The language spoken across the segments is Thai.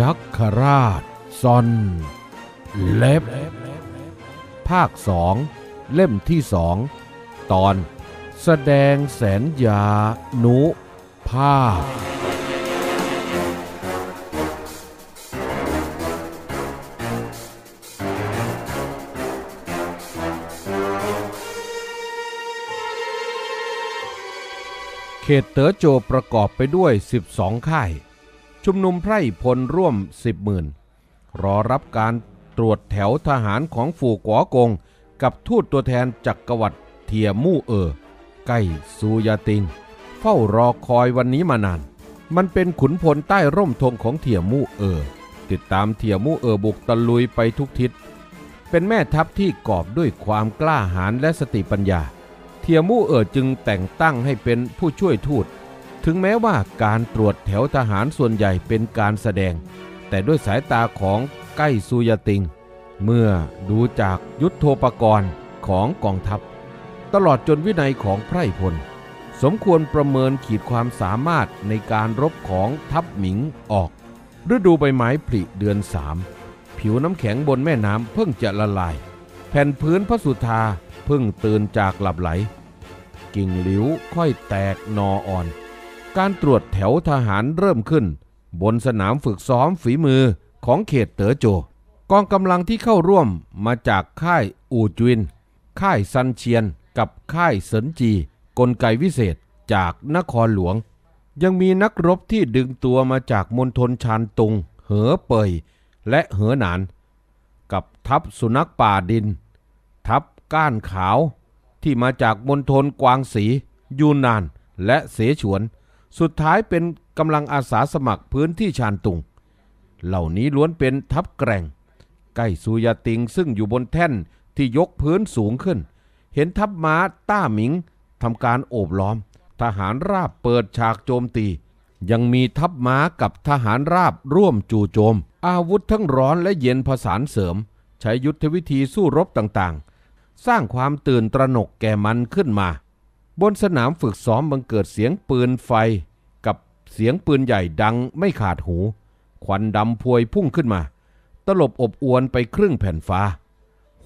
ยักษ์คราชซอนเล็บ ภาคสองเล่มที่สอง ตอนแสดงแสนยานุภาพเขตเต๋อโจประกอบไปด้วย 12ค่ายชุมนุมไพร่พลร่วมสิบหมื่นรอรับการตรวจแถวทหารของฝูกัวกง กับทูตตัวแทนจักกรวรรดิเทียมู่เออใกล้ซูยาติงเฝ้ารอคอยวันนี้มานาน มันเป็นขุนพลใต้ร่มธงของเทียมู่เออติดตามเทียมู่เออบุกตะลุยไปทุกทิศ เป็นแม่ทัพที่กอบด้วยความกล้าหาญและสติปัญญา เทียมู่เออจึงแต่งตั้งให้เป็นผู้ช่วยทูตถึงแม้ว่าการตรวจแถวทหารส่วนใหญ่เป็นการแสดง แต่ด้วยสายตาของใกล้ซูยติง เมื่อดูจากยุทธโภปกรณ์ของกองทัพ ตลอดจนวินัยของไพร่พล สมควรประเมินขีดความสามารถในการรบของทัพหมิงออก ฤดูใบไม้ผลิเดือนสาม ผิวน้ำแข็งบนแม่น้ำเพิ่งจะละลาย แผ่นพื้นพระสุธาเพิ่งตื่นจากหลับไหล กิ่งหลิวค่อยแตกนออ่อนการตรวจแถวทหารเริ่มขึ้น บนสนามฝึกซ้อมฝีมือของเขตเต๋อโจ กองกำลังที่เข้าร่วมมาจากค่ายอูจวิน ค่ายซันเชียน กับค่ายเสินจี กลไกวิเศษจากนครหลวง ยังมีนักรบที่ดึงตัวมาจากมณฑลชานตุงเหอเปย และเหอหนาน กับทัพสุนัขป่าดิน ทัพก้านขาว ที่มาจากมณฑลกวางสี ยูนนานและเสฉวนสุดท้ายเป็นกำลังอาสาสมัครพื้นที่ชานตุง เหล่านี้ล้วนเป็นทัพแกร่งใกล้สุยาติงซึ่งอยู่บนแท่นที่ยกพื้นสูงขึ้น เห็นทัพม้าต้าหมิงทำการโอบล้อม ทหารราบเปิดฉากโจมตี ยังมีทัพม้ากับทหารราบร่วมจู่โจม อาวุธทั้งร้อนและเย็นผสานเสริม ใช้ยุทธวิธีสู้รบต่างๆ สร้างความตื่นตระหนกแก่มันขึ้นมาบนสนามฝึกซ้อมบังเกิดเสียงปืนไฟกับเสียงปืนใหญ่ดังไม่ขาดหูควันดำพวยพุ่งขึ้นมา ตลบอบอวนไปครึ่งแผ่นฟ้า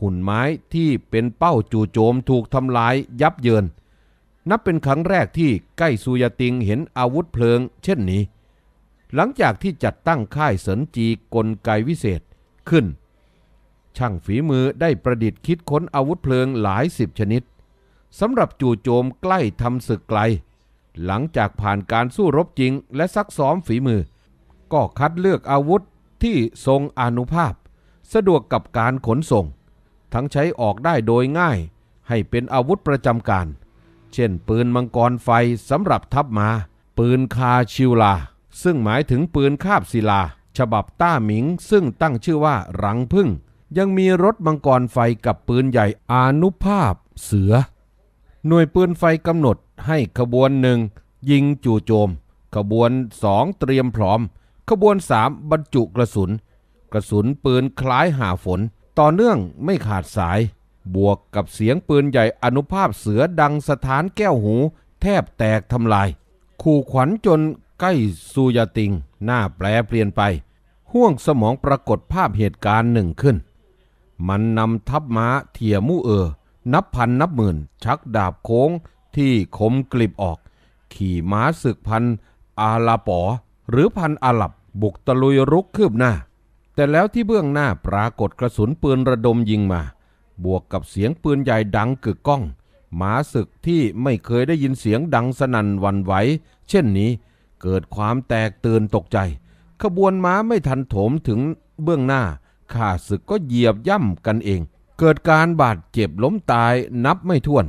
หุ่นไม้ที่เป็นเป้าจู่โจมถูกทำลายยับเยิน นับเป็นครั้งแรกที่ใกล้ซูยติงเห็นอาวุธเพลิงเช่นนี้ หลังจากที่จัดตั้งค่ายเสนจีกลไกวิเศษขึ้น ช่างฝีมือได้ประดิษฐ์คิดค้นอาวุธเพลิงหลายสิบชนิดสำหรับจู่โจมใกล้ทำศึกไกล หลังจากผ่านการสู้รบจริงและซักซ้อมฝีมือ ก็คัดเลือกอาวุธที่ทรงอนุภาพ สะดวกกับการขนส่ง ทั้งใช้ออกได้โดยง่าย ให้เป็นอาวุธประจำการ เช่นปืนมังกรไฟสำหรับทัพมา ปืนคาชิวลา ซึ่งหมายถึงปืนคาบศิลา ฉบับต้าหมิงซึ่งตั้งชื่อว่ารังพึ่ง ยังมีรถมังกรไฟกับปืนใหญ่อนุภาพเสือหน่วยปืนไฟกำหนดให้ขบวนหนึ่งยิงจู่โจม ขบวนสองเตรียมพร้อม ขบวนสามบรรจุกระสุน กระสุนปืนคล้ายหาฝน ต่อเนื่องไม่ขาดสาย บวกกับเสียงปืนใหญ่อนุภาพเสือดังสถานแก้วหูแทบแตกทำลายขู่ขวัญจนใกล้ซูยาติงหน้าแปลเปลี่ยนไป ห่วงสมองปรากฏภาพเหตุการณ์หนึ่งขึ้น มันนำทัพม้าเทียมูเออนับพันนับหมื่นชักดาบโค้งที่คมกลิบออก ขี่ม้าศึกพันอาลาปอหรือพันอาลับบุกตะลุยรุกคืบหน้า แต่แล้วที่เบื้องหน้าปรากฏกระสุนปืนระดมยิงมา บวกกับเสียงปืนใหญ่ดังกึกก้องม้าศึกที่ไม่เคยได้ยินเสียงดังสนั่นวันไหวเช่นนี้เกิดความแตกตื่นตกใจ ขบวนม้าไม่ทันโถมถึงเบื้องหน้าข้าศึกก็เหยียบย่ำกันเองเกิดการบาดเจ็บล้มตายนับไม่ถ้วน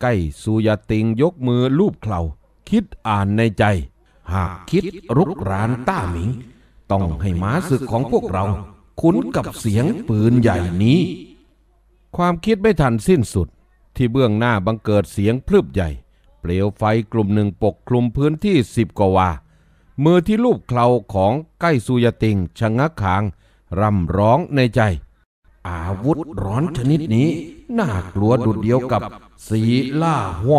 ใกล้สุยติงยกมือลูบเข่าคิดอ่านในใจ หากคิดรุกรานต้าหมิง ต้องให้ม้าศึกของพวกเราคุ้นกับเสียงปืนใหญ่นี้ ความคิดไม่ทันสิ้นสุด ที่เบื้องหน้าบังเกิดเสียงพลึบใหญ่ เปลวไฟกลุ่มหนึ่งปกคลุมพื้นที่สิบกว่า มือที่ลูบเข่าของใกล้สุยติงชะงักขางร่ำร้องในใจอาวุธร้อนชนิดนี้ น่ากลัวดุดเดียวกับสีล่าหัว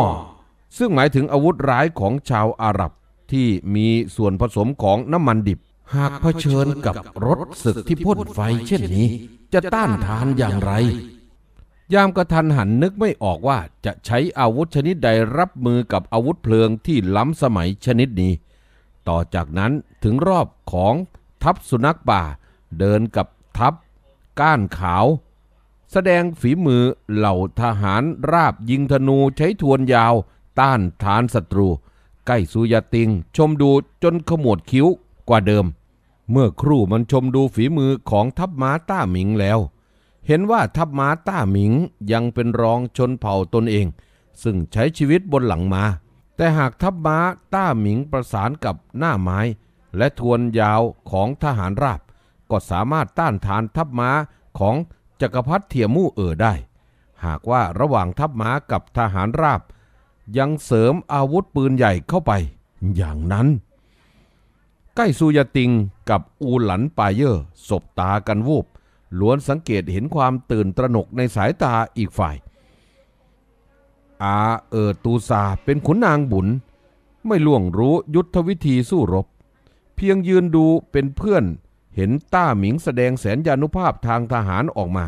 ซึ่งหมายถึงอาวุธร้ายของชาวอาหรับที่มีส่วนผสมของน้ำมันดิบ หากเผชิญกับรถศึกที่พ่นไฟเช่นนี้จะต้านทานอย่างไร ยามกระทันหันนึกไม่ออกว่าจะใช้อาวุธชนิดใดรับมือกับอาวุธเพลิงที่ล้ำสมัยชนิดนี้ ต่อจากนั้นถึงรอบของทัพสุนัขป่าเดินกับทัพก้านขาว แสดงฝีมือเหล่าทหารราบยิงธนูใช้ทวนยาวต้านฐานศัตรูใกล้สุยาติงชมดูจนขมวดคิ้วกว่าเดิม เมื่อครู่มันชมดูฝีมือของทัพม้าต้าหมิงแล้ว เห็นว่าทัพม้าต้าหมิงยังเป็นรองชนเผ่าตนเอง ซึ่งใช้ชีวิตบนหลังมา้าแต่หากทัพม้าต้าหมิงประสานกับหน้าไม้ และทวนยาวของทหารราบก็สามารถต้านทานทัพม้าของจักรพรรดิเทียมู่เอ่อได้ หากว่าระหว่างทัพม้ากับทหารราบ ยังเสริมอาวุธปืนใหญ่เข้าไปอย่างนั้น ใกล้ซูยติงกับอูหลันปายเยอร์สบตากันวูบล้วนสังเกตเห็นความตื่นตระหนกในสายตาอีกฝ่าย อาเออตูซาเป็นขุนนางบุญ ไม่ล่วงรู้ยุทธวิธีสู้รบ เพียงยืนดูเป็นเพื่อนเห็นต้าหมิงแสดงแสนยานุภาพทางทหารออกมา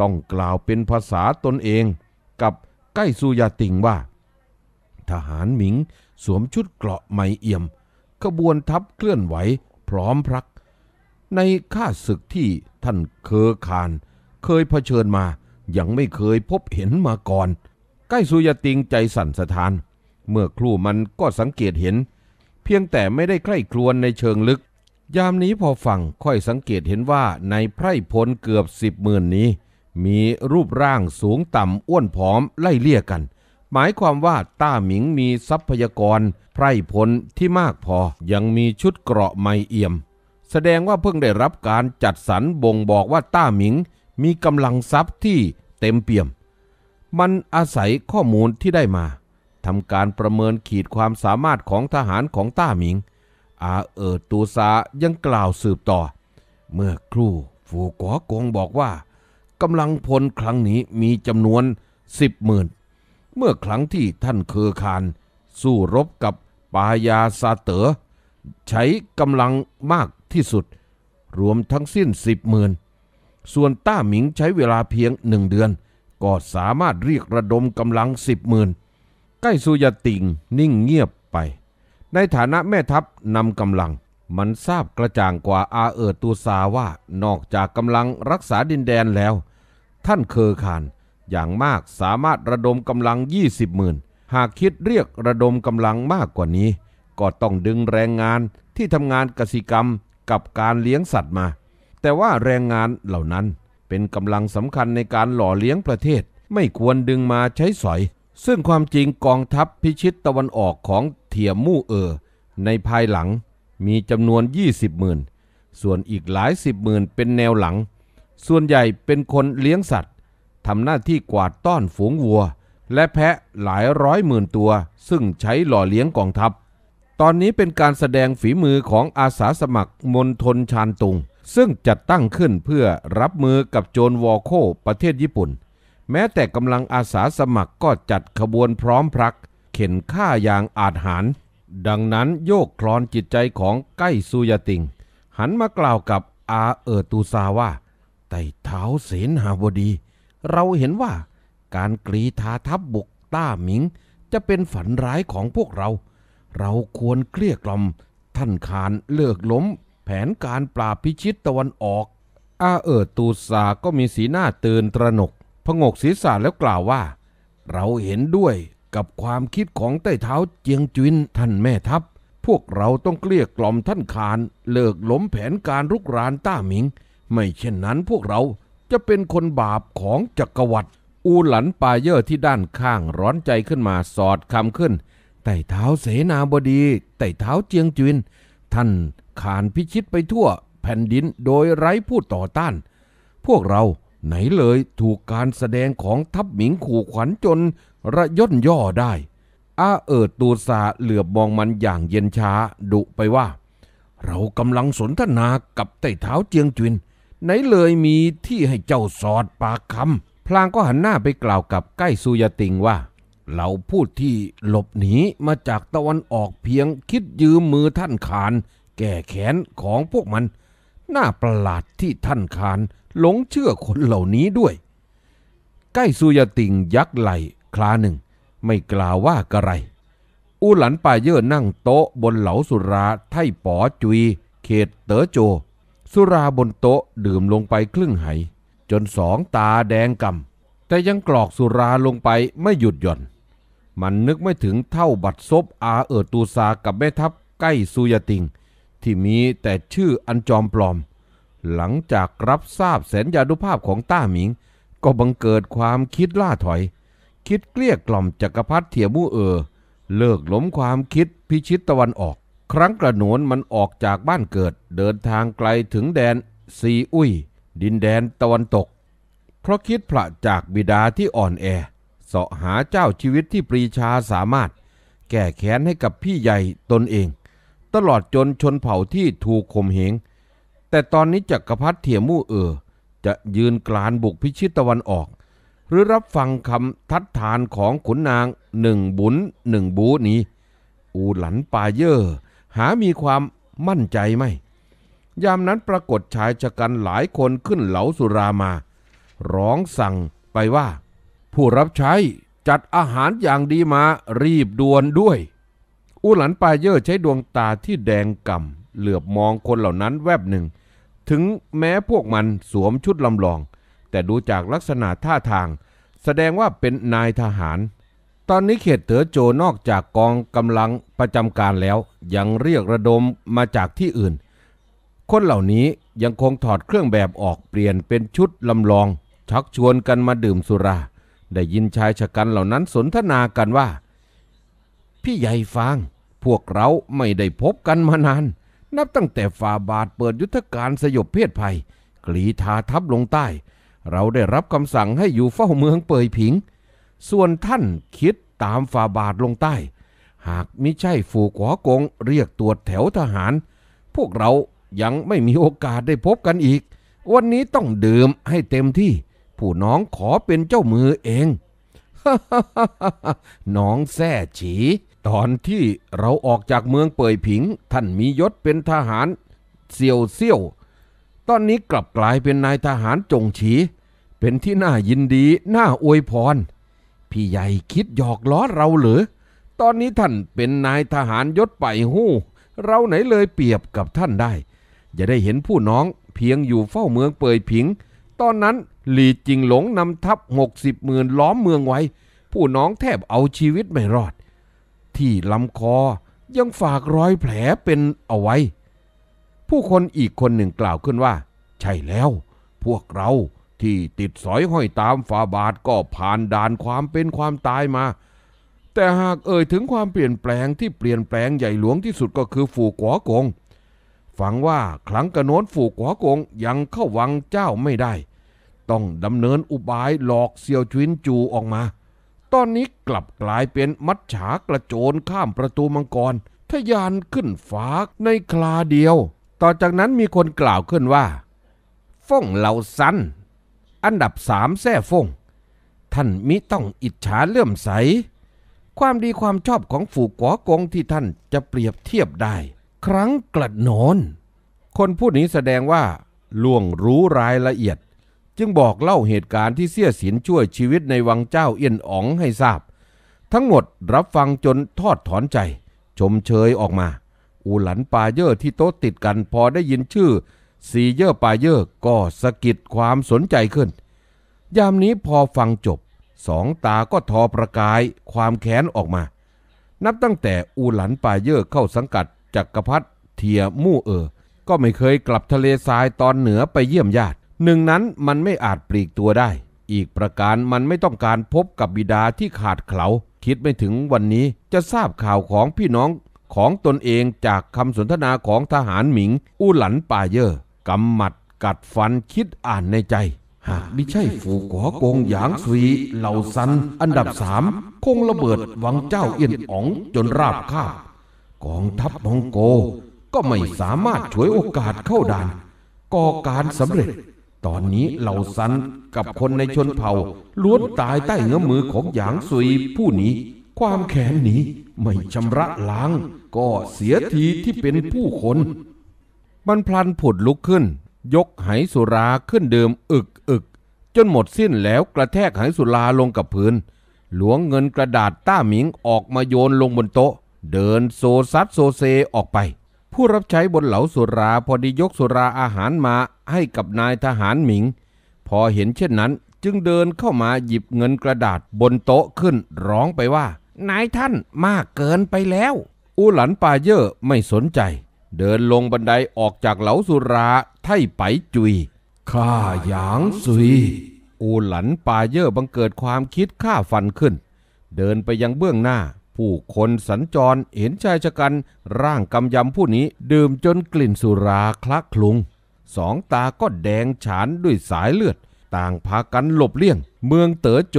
ต้องกล่าวเป็นภาษาตนเองกับใกล้สุยาติงว่า ทหารหมิงสวมชุดเกราะไมมเอี่ยม ขบวนทัพเคลื่อนไหวพร้อมพรักในข้าศึกที่ท่านเคอคาน เคยเผชิญมายังไม่เคยพบเห็นมาก่อน ใกล้สุยาติงใจสั่นสะท้าน เมื่อครู่มันก็สังเกตเห็น เพียงแต่ไม่ได้ใคร่ครวญในเชิงลึกยามนี้พอฟังค่อยสังเกตเห็นว่าในไพร่พลเกือบสิบหมื่นนี้ มีรูปร่างสูงต่ำอ้วนผอมไล่เลี่ยกัน หมายความว่าต้าหมิงมีทรัพยากรไพร่พลที่มากพอยังมีชุดเกราะไม่เอี่ยม แสดงว่าเพิ่งได้รับการจัดสรรบ่งบอกว่าต้าหมิง มีกำลังทรัพย์ที่เต็มเปี่ยม มันอาศัยข้อมูลที่ได้มาทำการประเมินขีดความสามารถของทหารของต้าหมิงอาเอิดตูซายังกล่าวสืบต่อ เมื่อครู่ฝูกัวกงบอกว่ากำลังพลครั้งนี้มีจำนวนสิบหมื่นเมื่อครั้งที่ท่านเคอคานสู้รบกับปายาซาเตอ๋อใช้กำลังมากที่สุด รวมทั้งสิ้นสิบหมื่นส่วนต้าหมิงใช้เวลาเพียงหนึ่งเดือน ก็สามารถเรียกระดมกำลังสิบหมื่นใกล้สุยติงนิ่งเงียบไปในฐานะแม่ทัพนำกำลัง มันทราบกระจ่างกว่าอาเอิ์ตูซาว่า นอกจากกำลังรักษาดินแดนแล้ว ท่านเคอคาน อย่างมากสามารถระดมกำลัง 20หมื่นหากคิดเรียกระดมกำลังมากกว่านี้ ก็ต้องดึงแรงงานที่ทำงานกสิกรรมกับการเลี้ยงสัตว์มา แต่ว่าแรงงานเหล่านั้นเป็นกำลังสำคัญในการหล่อเลี้ยงประเทศไม่ควรดึงมาใช้สอย ซึ่งความจริงกองทัพพิชิตตะวันออกของเทียมมู่เออในภายหลังมีจำนวน 20หมื่นส่วนอีกหลายสิบหมื่นเป็นแนวหลัง ส่วนใหญ่เป็นคนเลี้ยงสัตว์ทำหน้าที่กวาดต้อนฝูงวัว และแพะหลายร้อยหมื่นตัวซึ่งใช้หล่อเลี้ยงกองทัพ ตอนนี้เป็นการแสดงฝีมือของอาสาสมัครมนทนชานตุง ซึ่งจัดตั้งขึ้นเพื่อรับมือกับโจรวอโคประเทศญี่ปุ่น แม้แต่กำลังอาสาสมัครก็จัดขบวนพร้อมพรักเข็นฆ่าอย่างอาจหาร ดังนั้นโยกคลอนจิตใจของใกล้สุยติง หันมากล่าวกับอาเออตูซาว่าไต่เท้าเสนหาบดี เราเห็นว่าการกรีธาทับบุกต้าหมิงจะเป็นฝันร้ายของพวกเรา เราควรเกลี้ยกล่อมท่านขานเลิกล้ม แผนการปราบพิชิตตะวันออก อาเออตูซาก็มีสีหน้าตื่นตระหนกพงกศีรษะแล้วกล่าวว่า เราเห็นด้วยกับความคิดของใต้เท้าเจียงจุนท่านแม่ทัพ พวกเราต้องเกลี้ยกล่อมท่านขาน เลิกล้มแผนการรุกรานต้าหมิง ไม่เช่นนั้นพวกเราจะเป็นคนบาปของจักรวรรดิอูหลันปาเยอร์ที่ด้านข้างร้อนใจขึ้นมาสอดคำขึ้นไต่เท้าเสนาบดีไต่เท้าเจียงจุนท่านขานพิชิตไปทั่วแผ่นดินโดยไร้ผู้ต่อต้าน พวกเราไหนเลยถูกการแสดงของทัพหมิงขู่ขวัญจนระย่นย่อได้ อาเอิดตูสาเหลือบมองมันอย่างเย็นช้า ดุไปว่า เรากำลังสนทนากับไต่เท้าเจียงจุนไหนเลยมีที่ให้เจ้าสอดปากคำพลางก็หันหน้าไปกล่าวกับใกล้สุยติงว่า เราพูดที่หลบหนีมาจากตะวันออกเพียงคิดยืมมือท่านขาน แก่แขนของพวกมัน น่าประหลาดที่ท่านขานหลงเชื่อคนเหล่านี้ด้วย ใกล้สุยติงยักไหลคลาหนึ่ง ไม่กล่าวว่ากระไร อูหลันป่าเย่อนั่งโต๊ะบนเหลาสุรา ไท่ป๋อจุยเขต เต๋อโจ สุราบนโต๊ะดื่มลงไปครึ่งไห จนสองตาแดงกำแต่ยังกรอกสุราลงไปไม่หยุดหย่อน มันนึกไม่ถึงเท่าบัดซบอาเอิดตูซากับแม่ทัพใกล้สุยติง ที่มีแต่ชื่ออันจอมปลอมหลังจากรับทราบแสนยานุภาพของต้าหมิง ก็บังเกิดความคิดล่าถอย คิดเกลี้ยกล่อมจักรพรรดิเถียมู่เออเลิกล้มความคิดพิชิตตะวันออก ครั้งกระโหนนมันออกจากบ้านเกิด เดินทางไกลถึงแดนซีอุยดินแดนตะวันตก เพราะคิดพระจากบิดาที่อ่อนแอเสาะหาเจ้าชีวิตที่ปรีชาสามารถ แก้แค้นให้กับพี่ใหญ่ตนเอง ตลอดจนชนเผ่าที่ถูกข่มเหงแต่ตอนนี้จักกรพรรดิเถียมู่เออจะยืนกลานบุกพิชิตตะวันออก หรือรับฟังคำทัดทานของขุนนางหนึ่งบุญหนึ่งบูนี้ อูหลันปาเยอร์หามีความมั่นใจไหมยามนั้นปรากฏชายชะกันหลายคนขึ้นเหลาสุรามา ร้องสั่งไปว่า ผู้รับใช้จัดอาหารอย่างดีมารีบด่วนด้วย อูหลันปาเยอร์ใช้ดวงตาที่แดงก่ำเหลือบมองคนเหล่านั้นแวบหนึ่ง ถึงแม้พวกมันสวมชุดลำลอง แต่ดูจากลักษณะท่าทาง แสดงว่าเป็นนายทหาร ตอนนี้เขตเต๋อโจนอกจากกองกำลังประจำการแล้ว ยังเรียกระดมมาจากที่อื่น คนเหล่านี้ยังคงถอดเครื่องแบบออกเปลี่ยนเป็นชุดลำลอง ชักชวนกันมาดื่มสุรา ได้ยินชายชะกันเหล่านั้นสนทนากันว่าพี่ใหญ่ฟางพวกเราไม่ได้พบกันมานานนับตั้งแต่ฝ่าบาทเปิดยุทธการสยบเพศภัย กลีธาทัพลงใต้ เราได้รับคำสั่งให้อยู่เฝ้าเมืองเปยผิง ส่วนท่านคิดตามฝ่าบาทลงใต้ หากมิใช่ฝูขวากงเรียกตรวจแถวทหาร พวกเรายังไม่มีโอกาสได้พบกันอีก วันนี้ต้องดื่มให้เต็มที่ผู้น้องขอเป็นเจ้ามือเองน้องแซ่ฉีตอนที่เราออกจากเมืองเปยผิง ท่านมียศเป็นทหารเซียวเซียว ตอนนี้กลับกลายเป็นนายทหารจงฉี เป็นที่น่ายินดีน่าอวยพร พี่ใหญ่คิดหยอกล้อเราหรือ ตอนนี้ท่านเป็นนายทหารยศไปหู้ เราไหนเลยเปรียบกับท่านได้อย่าได้เห็นผู้น้องเพียงอยู่เฝ้าเมืองเปยผิง ตอนนั้นหลีจิงหลงนำทัพหกสิบหมื่นล้อมเมืองไว้ ผู้น้องแทบเอาชีวิตไม่รอดที่ลำคอยังฝากรอยแผลเป็นเอาไว้ ผู้คนอีกคนหนึ่งกล่าวขึ้นว่า ใช่แล้วพวกเราที่ติดสอยห้อยตามฝาบาทก็ผ่านด่านความเป็นความตายมา แต่หากเอ่ยถึงความเปลี่ยนแปลงที่เปลี่ยนแปลงใหญ่หลวงที่สุดก็คือฝูกัวกงฟังว่าครั้งกระโน้นฝูกัวกงยังเข้าวังเจ้าไม่ได้ ต้องดำเนินอุบายหลอกเซียวชวินจูออกมาตอนนี้กลับกลายเป็นมัดฉากระโจนข้ามประตูมังกรทะยานขึ้นฟ้าในคลาเดียว ต่อจากนั้นมีคนกล่าวขึ้นว่าฟงเหล่าซัน อันดับสามแท่ฟงท่านมิต้องอิจฉาเลื่อมใส ความดีความชอบของฝูกัวกงที่ท่านจะเปรียบเทียบได้ ครั้งกลัดนอนคนผู้นี้แสดงว่าล่วงรู้รายละเอียดจึงบอกเล่าเหตุการณ์ที่เสียสินช่วยชีวิตในวังเจ้าเอียนอ๋องให้ทราบ ทั้งหมดรับฟังจนทอดถอนใจ ชมเชยออกมา อูหลันปาเยอร์ที่โต๊ะติดกันพอได้ยินชื่อซีเยอร์ปาเยอร์ก็สะกิดความสนใจขึ้น ยามนี้พอฟังจบสองตาก็ทอประกายความแค้นออกมานับตั้งแต่อูหลันปาเยอร์เข้าสังกัดจักกรพรรดิเทียมู่เออก็ไม่เคยกลับทะเลทรายตอนเหนือไปเยี่ยมญาติหนึ่งนั้นมันไม่อาจปลีกตัวได้ อีกประการมันไม่ต้องการพบกับบิดาที่ขาดเขาคิดไม่ถึงวันนี้จะทราบข่าวของพี่น้องของตนเองจากคำสนทนาของทหารหมิง อู้หลันป่าเย่อกำหมัดกัดฟันคิดอ่านในใจ หากไม่ใช่ฝูขอกงหยางซวีเหล่าซันอันดับสามคงระเบิดวังเจ้าเอียนอ๋องจนราบคาบกองทัพมองโก ก็ไม่สามารถฉวยโอกาสเข้าด่านก่อการสำเร็จตอนนี้เหล่าซันกับคนในชนเผ่าล้วนตายใต้เงื้อมือของหยางซุยผู้นี้ ความแค้นนี้ไม่ชำระล้าง ก็เสียทีที่เป็นผู้คนมันพลันผุดลุกขึ้น ยกไหสุราขึ้นเดิมอึกอึก จนหมดสิ้นแล้วกระแทกไหสุราลงกับพื้น หลวงเงินกระดาษต้าหมิงออกมาโยนลงบนโต๊ะ เดินโซซัดโซเซออกไปผู้รับใช้บนเหลาสุราพอดียกสุราอาหารมาให้กับนายทหารหมิง พอเห็นเช่นนั้นจึงเดินเข้ามาหยิบเงินกระดาษบนโต๊ะขึ้นร้องไปว่า นายท่านมากเกินไปแล้ว อูหลันปาเย่อไม่สนใจ เดินลงบันไดออกจากเหลาสุราไถ่ไปจุย ข้าหยางซุยอูหลันปาเย่อบังเกิดความคิดข้าฟันขึ้น เดินไปยังเบื้องหน้าผู้คนสัญจรเห็นชายชะกันร่างกำยำผู้นี้ดื่มจนกลิ่นสุราคลักคลุงสองตาก็แดงฉานด้วยสายเลือด ต่างพากันหลบเลี่ยง เมืองเต๋อโจ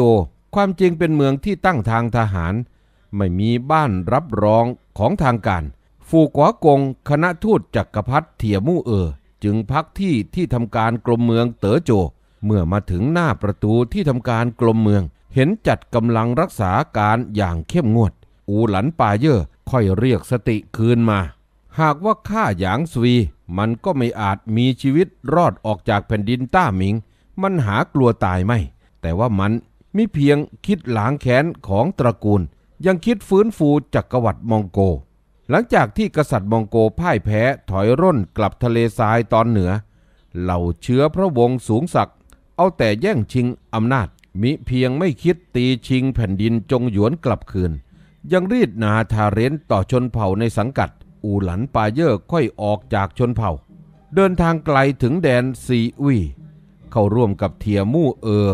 ความจริงเป็นเมืองที่ตั้งทางทหาร ไม่มีบ้านรับรองของทางการฟูกวากงคณะทูตจักกรพรรดิเถียมู่เออจึงพักที่ที่ทำการกรมเมืองเต๋อโจ เมื่อมาถึงหน้าประตูที่ทำการกรมเมือง เห็นจัดกำลังรักษาการอย่างเข้มงวดอูหลันป่าเยร์ค่อยเรียกสติคืนมา หากว่าข้าหยางสวีมันก็ไม่อาจมีชีวิตรอดออกจากแผ่นดินต้าหมิง มันหากลัวตายไม่ แต่ว่ามันมิเพียงคิดหลางแขนของตระกูล ยังคิดฟื้นฟูจักกรวรรดิมองโก หลังจากที่กษัตริย์มองโกพ่ายแพ้ถอยร่นกลับทะเลทรายตอนเหนือ เหล่าเชื้อพระวงศ์สูงศักดิ์เอาแต่แย่งชิงอำนาจ มิเพียงไม่คิดตีชิงแผ่นดินจงหยวนกลับคืนยังรีดนาทาเรนต่อชนเผ่าในสังกัด อูหลันปาเยอร์ค่อยออกจากชนเผ่า เดินทางไกลถึงแดนซีอุยเข้าร่วมกับเทียมู่เออ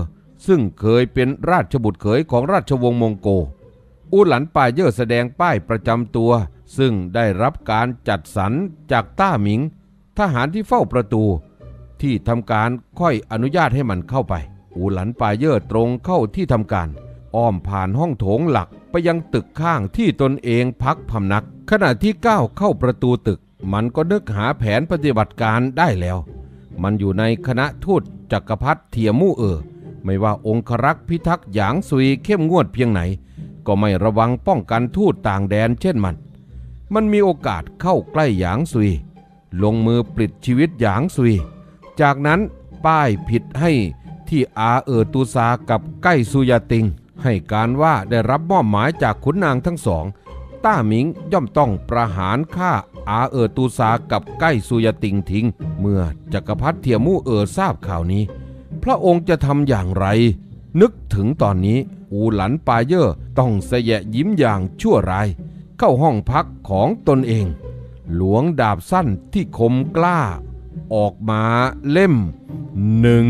ซึ่งเคยเป็นราชบุตรเขยของราชวงศ์มองโก อูหลันปาเยอร์แสดงป้ายประจำตัว ซึ่งได้รับการจัดสรรจากต้าหมิง ทหารที่เฝ้าประตูที่ทำการค่อยอนุญาตให้มันเข้าไป อูหลันปาเยอร์ตรงเข้าที่ทำการอ้อมผ่านห้องโถงหลักไปยังตึกข้างที่ตนเองพักพำนัก ขณะที่ก้าวเข้าประตูตึกมันก็นึกหาแผนปฏิบัติการได้แล้ว มันอยู่ในคณะทูตจักรพรรดิเทียมู่เออไม่ว่าองครักษ์พิทักษ์หยางซุยเข้มงวดเพียงไหน ก็ไม่ระวังป้องกันทูตต่างแดนเช่นมัน มันมีโอกาสเข้าใกล้หยางซุย ลงมือปลิดชีวิตหยางซุย จากนั้นป้ายผิดให้ที่อาเออตูซากับใกล้สุยาติงให้การว่าได้รับมอบหมายจากขุนนางทั้งสอง ต้าหมิงย่อมต้องประหารฆ่าอาเออตูซา กับใกล้สุยติงทิ้ง เมื่อจักรพรรดิเทียมู่เออทราบข่าวนี้ พระองค์จะทำอย่างไร นึกถึงตอนนี้ อูหลันปาเยอร์ต้องเสยยิ้มอย่างชั่วร้าย เข้าห้องพักของตนเอง หลวงดาบสั้นที่คมกล้า ออกมาเล่มหนึ่ง